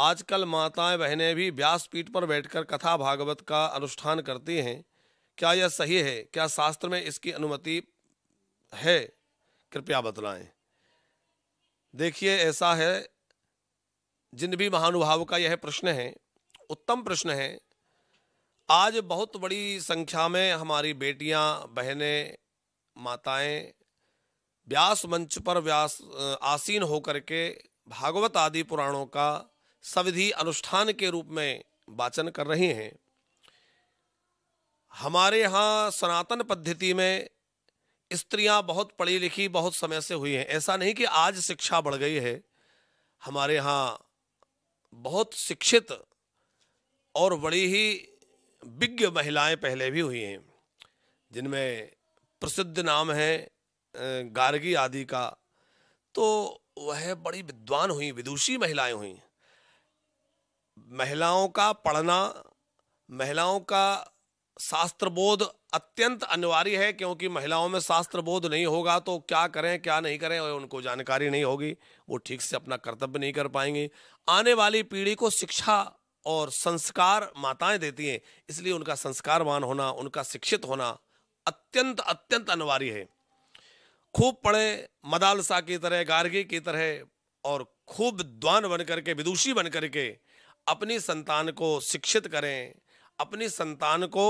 आजकल माताएं बहनें भी व्यासपीठ पर बैठकर कथा भागवत का अनुष्ठान करती हैं क्या यह सही है क्या शास्त्र में इसकी अनुमति है कृपया बतलाएं देखिए ऐसा है जिन भी महानुभाव का यह प्रश्न है उत्तम प्रश्न है आज बहुत बड़ी संख्या में हमारी बेटियां बहनें माताएं व्यास मंच पर व्यास आसीन होकर के भागवत आदि पुराणों का सविधि अनुष्ठान के रूप में वाचन कर रहे हैं हमारे यहाँ सनातन पद्धति में स्त्रियाँ बहुत पढ़ी लिखी बहुत समय से हुई हैं ऐसा नहीं कि आज शिक्षा बढ़ गई है हमारे यहाँ बहुत शिक्षित और बड़ी ही विज्ञ महिलाएं पहले भी हुई हैं जिनमें प्रसिद्ध नाम है गार्गी आदि का तो वह बड़ी विद्वान हुई विदुषी महिलाएं हुई महिलाओं का पढ़ना महिलाओं का शास्त्र बोध अत्यंत अनिवार्य है क्योंकि महिलाओं में शास्त्र बोध नहीं होगा तो क्या करें क्या नहीं करें और उनको जानकारी नहीं होगी वो ठीक से अपना कर्तव्य नहीं कर पाएंगे आने वाली पीढ़ी को शिक्षा और संस्कार माताएं देती हैं इसलिए उनका संस्कारवान होना उनका शिक्षित होना अत्यंत अत्यंत अनिवार्य है खूब पढ़े मदालसा की तरह गार्गी की तरह और खूब द्वान बन करके विदुषी बन करके अपनी संतान को शिक्षित करें अपनी संतान को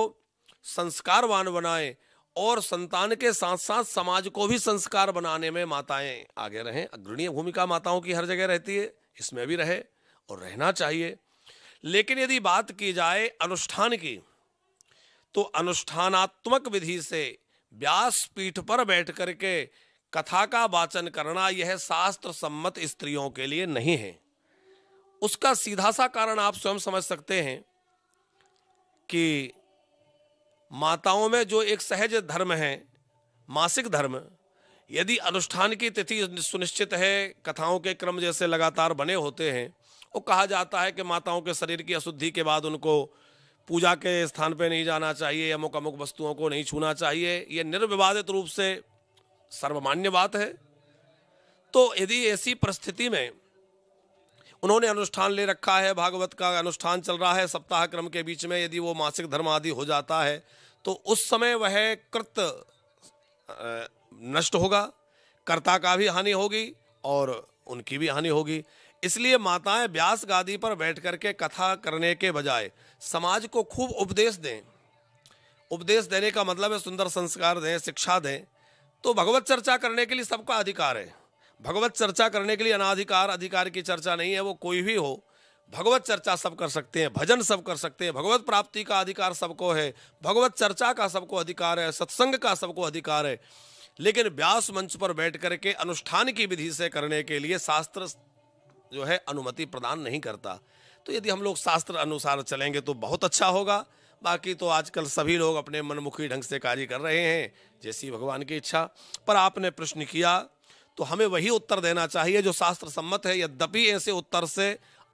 संस्कारवान बनाएं और संतान के साथ साथ समाज को भी संस्कार बनाने में माताएं आगे रहें अग्रणीय भूमिका माताओं की हर जगह रहती है इसमें भी रहे और रहना चाहिए लेकिन यदि बात की जाए अनुष्ठान की तो अनुष्ठानात्मक विधि से व्यास पीठ पर बैठ करके कथा का वाचन करना यह शास्त्र सम्मत स्त्रियों के लिए नहीं है उसका सीधा सा कारण आप स्वयं समझ सकते हैं कि माताओं में जो एक सहज धर्म है मासिक धर्म यदि अनुष्ठान की तिथि सुनिश्चित है कथाओं के क्रम जैसे लगातार बने होते हैं वो कहा जाता है कि माताओं के शरीर की अशुद्धि के बाद उनको पूजा के स्थान पर नहीं जाना चाहिए अमुक अमुक वस्तुओं को नहीं छूना चाहिए यह निर्विवादित रूप से सर्वमान्य बात है तो यदि ऐसी परिस्थिति में उन्होंने अनुष्ठान ले रखा है भागवत का अनुष्ठान चल रहा है सप्ताह क्रम के बीच में यदि वो मासिक धर्म आदि हो जाता है तो उस समय वह कृत नष्ट होगा कर्ता का भी हानि होगी और उनकी भी हानि होगी इसलिए माताएं व्यास गादी पर बैठ करके कथा करने के बजाय समाज को खूब उपदेश दें उपदेश देने का मतलब है सुंदर संस्कार दें शिक्षा दें तो भगवत चर्चा करने के लिए सबका अधिकार है भगवत चर्चा करने के लिए अनाधिकार अधिकार की चर्चा नहीं है वो कोई भी हो भगवत चर्चा सब कर सकते हैं भजन सब कर सकते हैं भगवत प्राप्ति का अधिकार सबको है भगवत चर्चा का सबको अधिकार है सत्संग का सबको अधिकार है लेकिन व्यास मंच पर बैठ करके अनुष्ठान की विधि से करने के लिए शास्त्र जो है अनुमति प्रदान नहीं करता तो यदि हम लोग शास्त्र अनुसार चलेंगे तो बहुत अच्छा होगा बाकी तो आजकल सभी लोग अपने मनमुखी ढंग से कार्य कर रहे हैं जैसी भगवान की इच्छा पर आपने प्रश्न किया तो हमें वही उत्तर देना चाहिए जो शास्त्र सम्मत है यद्यपि ऐसे उत्तर से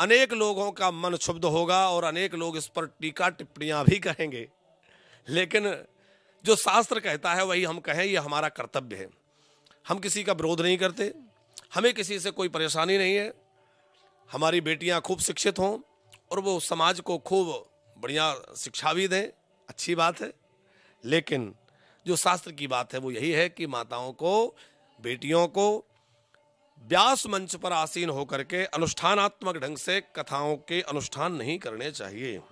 अनेक लोगों का मन क्षुब्ध होगा और अनेक लोग इस पर टीका टिप्पणियां भी कहेंगे लेकिन जो शास्त्र कहता है वही हम कहें ये हमारा कर्तव्य है हम किसी का विरोध नहीं करते हमें किसी से कोई परेशानी नहीं है हमारी बेटियां खूब शिक्षित हों और वो समाज को खूब बढ़िया शिक्षा भी दें अच्छी बात है लेकिन जो शास्त्र की बात है वो यही है कि माताओं को बेटियों को व्यास मंच पर आसीन होकर के अनुष्ठानात्मक ढंग से कथाओं के अनुष्ठान नहीं करने चाहिए